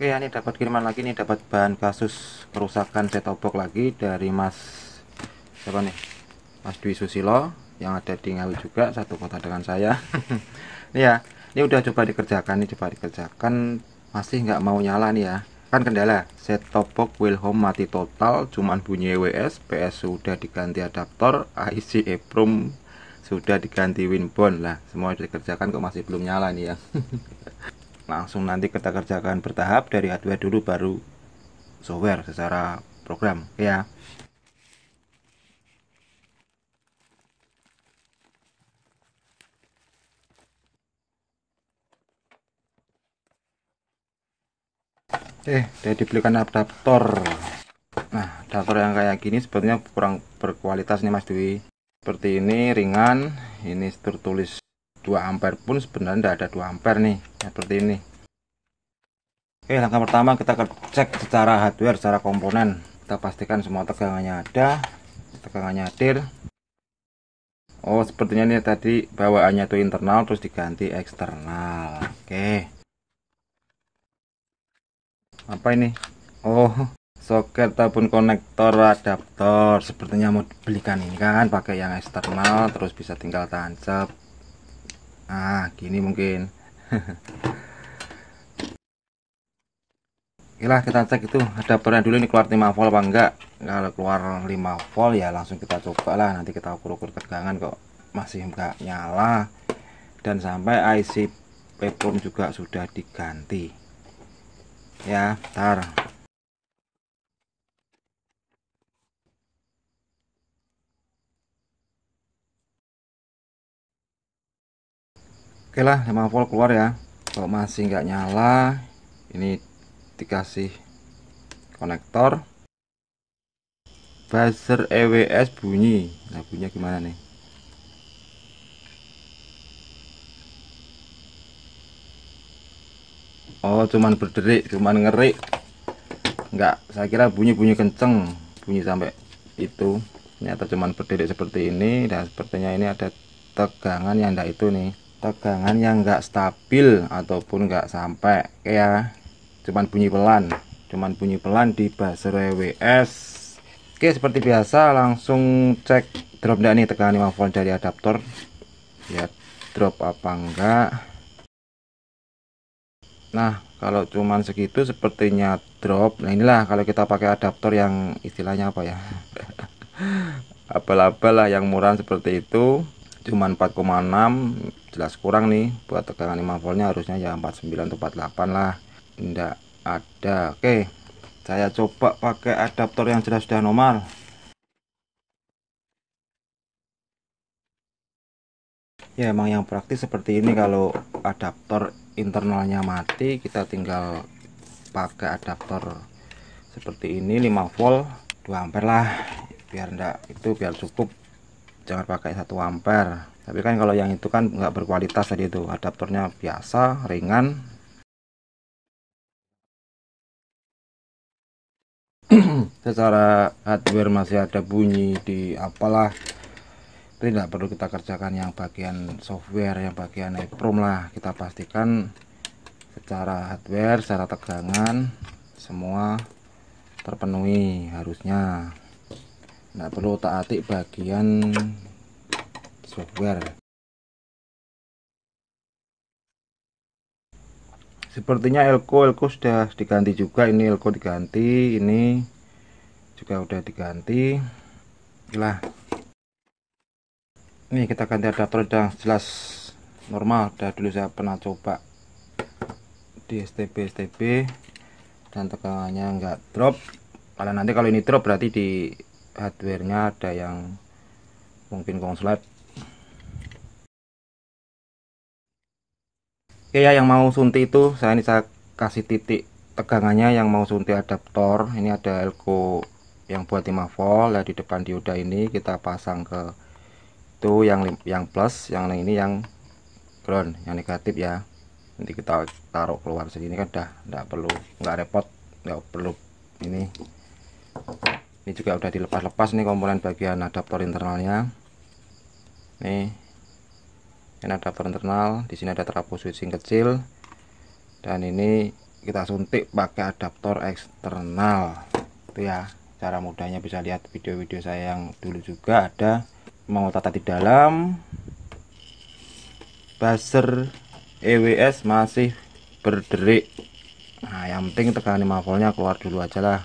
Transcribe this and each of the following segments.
Oke ya ini dapat kiriman lagi nih dapat bahan kasus kerusakan set box lagi dari Mas siapa nih Mas Dwi Susilo yang ada di Ngawi juga satu kota dengan saya ini ya ini udah coba dikerjakan nih coba dikerjakan masih nggak mau nyala nih ya kan kendala set top box Wilhelm mati total cuman bunyi e WS PS sudah diganti adaptor IC EPROM sudah diganti winbond lah semua dikerjakan kok masih belum nyala nih ya langsung nanti kita kerjakan bertahap dari hardware dulu baru software secara program ya eh dia dibelikan adaptor nah adaptor yang kayak gini sebetulnya kurang berkualitas nih mas Dwi seperti ini ringan ini tertulis 2 ampere pun sebenarnya tidak ada 2 ampere nih seperti ini oke langkah pertama kita cek secara hardware secara komponen kita pastikan semua tegangannya ada tegangannya hadir oh sepertinya ini tadi bawaannya itu internal terus diganti eksternal oke apa ini oh soket ataupun konektor adaptor sepertinya mau belikan ini kan pakai yang eksternal terus bisa tinggal tancap nah gini mungkin inilah kita cek itu ada pernah dulu ini keluar 5 volt apa enggak kalau keluar 5 volt ya langsung kita coba lah nanti kita ukur-ukur tegangan kok masih enggak nyala dan sampai IC platform juga sudah diganti ya tar oke lah 5 volt keluar ya kalau masih nggak nyala ini dikasih konektor buzzer EWS bunyi nah bunyinya gimana nih Oh cuman berderik cuman ngerik Nggak, saya kira bunyi-bunyi kenceng bunyi sampai itu ternyata cuman berderik seperti ini dan sepertinya ini ada tegangan yang enggak itu nih tegangan yang enggak stabil ataupun enggak sampai ya cuman bunyi pelan cuman bunyi pelan di baser WS. oke seperti biasa langsung cek drop enggak nih tegangan 5 volt dari adaptor ya drop apa enggak nah kalau cuman segitu sepertinya drop nah inilah kalau kita pakai adaptor yang istilahnya apa ya abal-abal lah yang murah seperti itu cuma 4,6 jelas kurang nih buat tegangan 5 voltnya harusnya ya 49 atau 48 lah tidak ada oke saya coba pakai adaptor yang jelas sudah normal ya emang yang praktis seperti ini kalau adaptor internalnya mati kita tinggal pakai adaptor seperti ini 5 volt 2 ampere lah biar ndak itu biar cukup jangan pakai satu ampere tapi kan kalau yang itu kan nggak berkualitas tadi itu adaptornya biasa ringan secara hardware masih ada bunyi di apalah tidak perlu kita kerjakan yang bagian software yang bagian EPROM lah kita pastikan secara hardware secara tegangan semua terpenuhi harusnya nggak perlu tak atik bagian software sepertinya elko elko sudah diganti juga ini elko diganti ini juga udah diganti lah ini kita ganti adaptor yang jelas normal udah dulu saya pernah coba di STB STB dan tegangannya enggak drop kalau nanti kalau ini drop berarti di hardwarenya ada yang mungkin konslet oke ya yang mau suntik itu saya ini saya kasih titik tegangannya yang mau suntik adaptor ini ada elko yang buat 5 volt ya di depan dioda ini kita pasang ke itu yang yang plus yang ini yang ground yang negatif ya nanti kita taruh keluar sini kan dah nggak perlu nggak repot nggak perlu ini ini juga udah dilepas-lepas nih komponen bagian adaptor internalnya nih ini adaptor internal di sini ada trapo switching kecil dan ini kita suntik pakai adaptor eksternal itu ya cara mudahnya bisa lihat video-video saya yang dulu juga ada mau tata di dalam buzzer EWS masih berderik nah yang penting tekanan 5 voltnya keluar dulu aja lah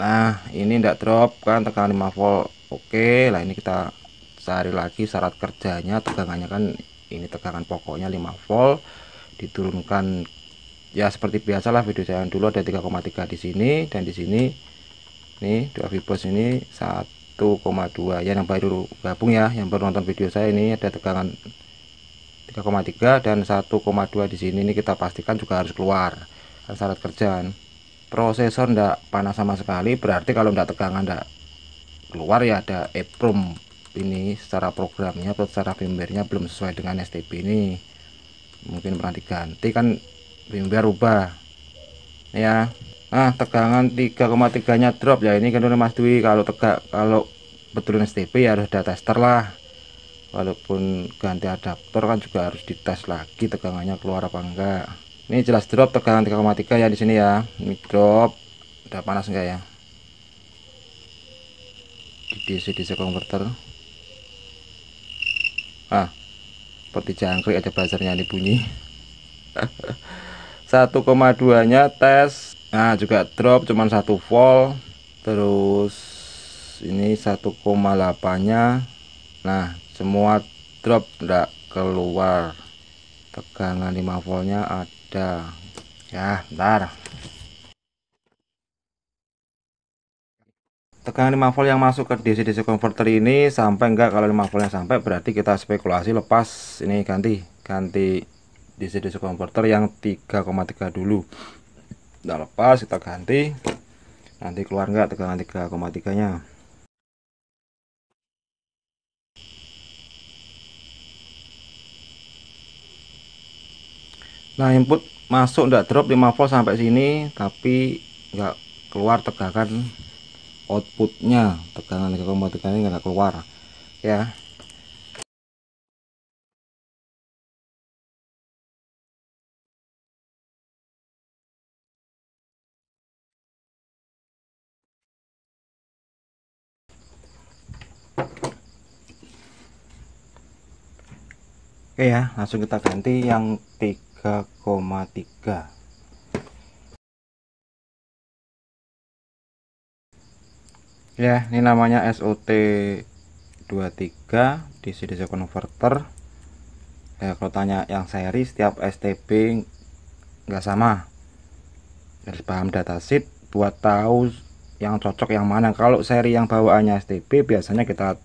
nah ini tidak drop kan tekan 5 volt oke lah ini kita cari lagi syarat kerjanya tegangannya kan ini tegangan pokoknya 5 volt diturunkan ya seperti biasalah video saya yang dulu ada 3,3 di sini dan di sini nih dua vibos ini 1,2 ya yang baru gabung ya yang baru nonton video saya ini ada tegangan 3,3 dan 1,2 di sini ini kita pastikan juga harus keluar kan syarat kerjaan prosesor ndak panas sama sekali berarti kalau ndak tegangan ndak keluar ya ada EEPROM ini secara programnya atau secara firmware-nya belum sesuai dengan STB ini mungkin pernah diganti kan firmware rubah ya nah tegangan 3,3 nya drop ya ini kan udah Mas Dwi kalau tegak kalau betulin STB ya harus ada tester lah walaupun ganti adaptor kan juga harus dites lagi tegangannya keluar apa enggak ini jelas drop tegangan 3,3 ya di sini ya ini drop udah panas enggak ya di DC DC converter ah seperti jangkrik ada buzzernya ini bunyi 1,2 nya tes nah juga drop cuman 1 volt terus ini 1,8 nya nah semua drop enggak keluar tegangan 5 voltnya ada udah ya bentar tegangan 5 volt yang masuk ke DC-DC converter ini sampai enggak kalau 5 voltnya sampai berarti kita spekulasi lepas ini ganti ganti DC-DC converter yang 3,3 dulu udah lepas kita ganti nanti keluar enggak tegangan 3,3 nya nah input masuk enggak drop 5 volt sampai sini tapi enggak keluar tegangan outputnya tegangan tegangan ini enggak keluar ya Oke ya, langsung kita ganti yang tiga 3,3 ya ini namanya SOT23 DC DC converter ya kalau tanya yang seri setiap STB nggak sama harus paham datasheet buat tahu yang cocok yang mana kalau seri yang bawaannya STB biasanya kita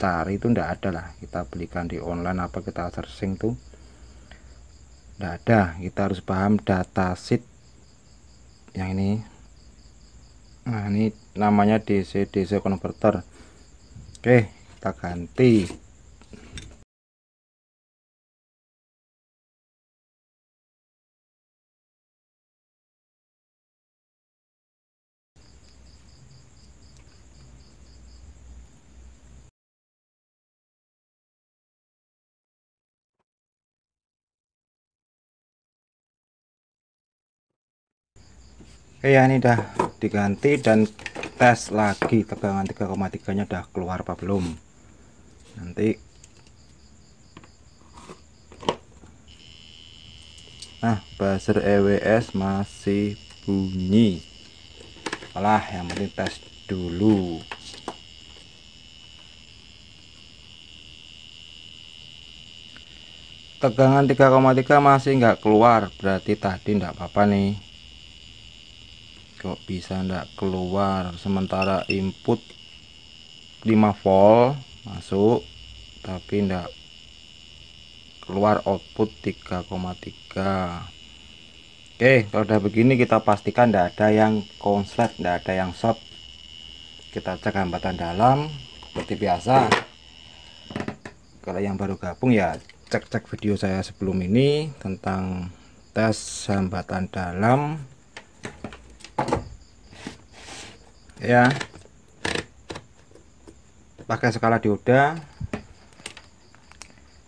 cari itu ndak ada lah kita belikan di online apa kita searching tuh tidak ada kita harus paham data sheet yang ini nah ini namanya DC DC converter oke kita ganti oke ya ini udah diganti dan tes lagi tegangan 3,3 nya udah keluar apa belum nanti nah buzzer EWS masih bunyi lah yang penting tes dulu tegangan 3,3 masih nggak keluar berarti tadi nggak apa-apa nih kok bisa ndak keluar sementara input 5 volt masuk tapi ndak keluar output 3,3 oke kalau udah begini kita pastikan ndak ada yang konslet ndak ada yang short kita cek hambatan dalam seperti biasa kalau yang baru gabung ya cek-cek video saya sebelum ini tentang tes hambatan dalam ya pakai skala dioda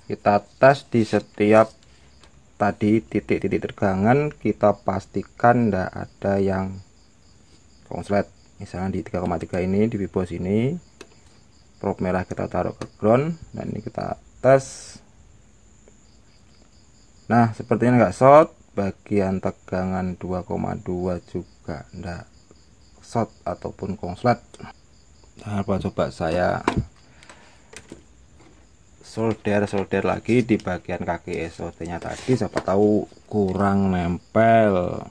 kita tes di setiap tadi titik-titik tergangan kita pastikan tidak ada yang konslet misalnya di 3,3 ini di bibos ini probe merah kita taruh ke ground dan ini kita tes nah sepertinya nggak short bagian tegangan 2,2 juga enggak shot ataupun nah, apa coba saya solder solder lagi di bagian kaki SOT nya tadi siapa tahu kurang nempel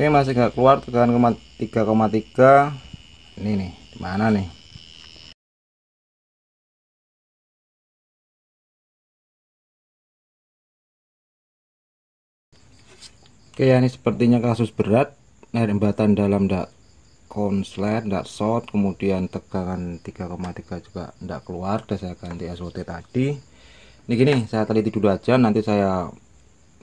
Ini masih nggak keluar tekan 3,3 ini nih mana nih Oke ya ini sepertinya kasus berat nah, hambatan dalam tidak konslet tidak short kemudian tegangan 3,3 juga tidak keluar dan saya ganti SOT tadi ini gini saya teliti dulu aja nanti saya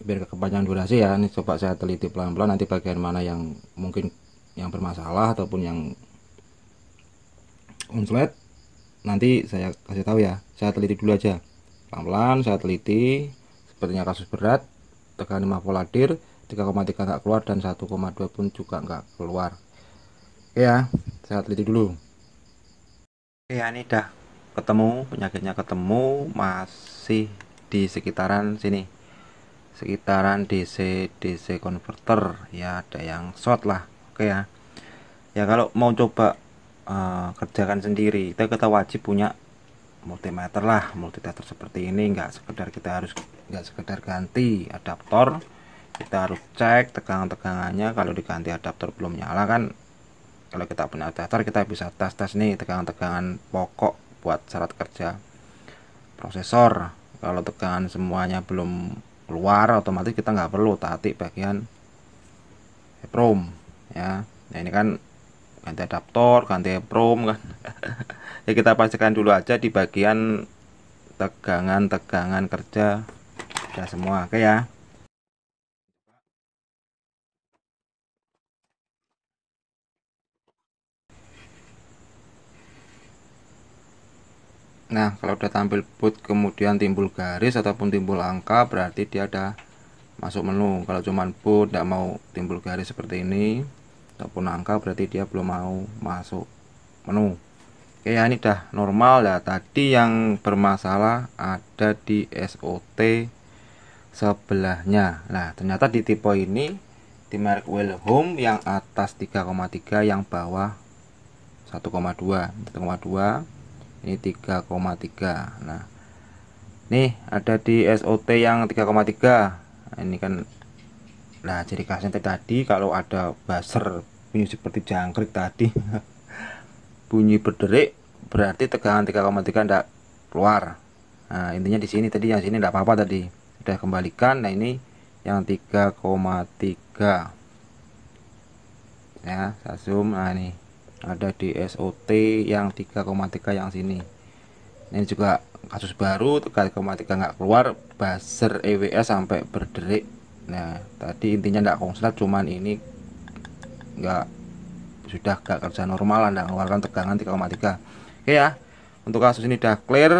biar kepanjangan durasi ya ini coba saya teliti pelan-pelan nanti bagian mana yang mungkin yang bermasalah ataupun yang unslet nanti saya kasih tahu ya saya teliti dulu aja pelan-pelan saya teliti sepertinya kasus berat tekan 5 voladir 3,3 nggak keluar dan 1,2 pun juga nggak keluar oke ya saya teliti dulu oke ya ini dah ketemu penyakitnya ketemu masih di sekitaran sini sekitaran DC DC converter ya ada yang short lah oke okay ya ya kalau mau coba uh, kerjakan sendiri kita kita wajib punya multimeter lah multimeter seperti ini enggak sekedar kita harus enggak sekedar ganti adaptor kita harus cek tegangan-tegangannya kalau diganti adaptor belum nyala kan kalau kita punya adaptor kita bisa tes-tes nih tegangan-tegangan pokok buat syarat kerja prosesor kalau tegangan semuanya belum keluar otomatis kita nggak perlu tati bagian prom ya nah ini kan ganti adaptor ganti prom kan ya kita pastikan dulu aja di bagian tegangan-tegangan kerja sudah semua oke ya Nah, kalau udah tampil boot kemudian timbul garis ataupun timbul angka berarti dia ada masuk menu. Kalau cuma boot tidak mau timbul garis seperti ini ataupun angka berarti dia belum mau masuk menu. Oke ya ini dah normal ya. Tadi yang bermasalah ada di SOT sebelahnya. Nah, ternyata di tipe ini di merek Well Home yang atas 3,3 yang bawah 1,2 1,2 ini 3,3 nah nih ada di SOT yang 3,3 nah, ini kan nah jadi khasnya tadi kalau ada buzzer bunyi seperti jangkrik tadi bunyi berderik berarti tegangan 3,3 tidak keluar nah intinya di sini tadi yang sini tidak apa-apa tadi sudah kembalikan nah ini yang 3,3 ya saya zoom nah ini ada di SOT yang 3,3 yang sini ini juga kasus baru 3,3 nggak keluar buzzer EWS sampai berderik nah tadi intinya nggak konslet cuman ini nggak sudah nggak kerja normal anda mengeluarkan tegangan 3,3 oke ya untuk kasus ini udah clear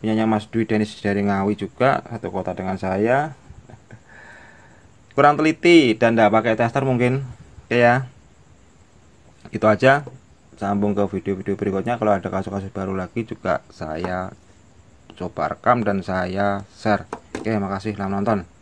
punyanya Mas Dwi Denis dari Ngawi juga satu kota dengan saya kurang teliti dan tidak pakai tester mungkin oke ya itu aja sambung ke video-video berikutnya kalau ada kasus-kasus baru lagi juga saya coba rekam dan saya share oke makasih telah menonton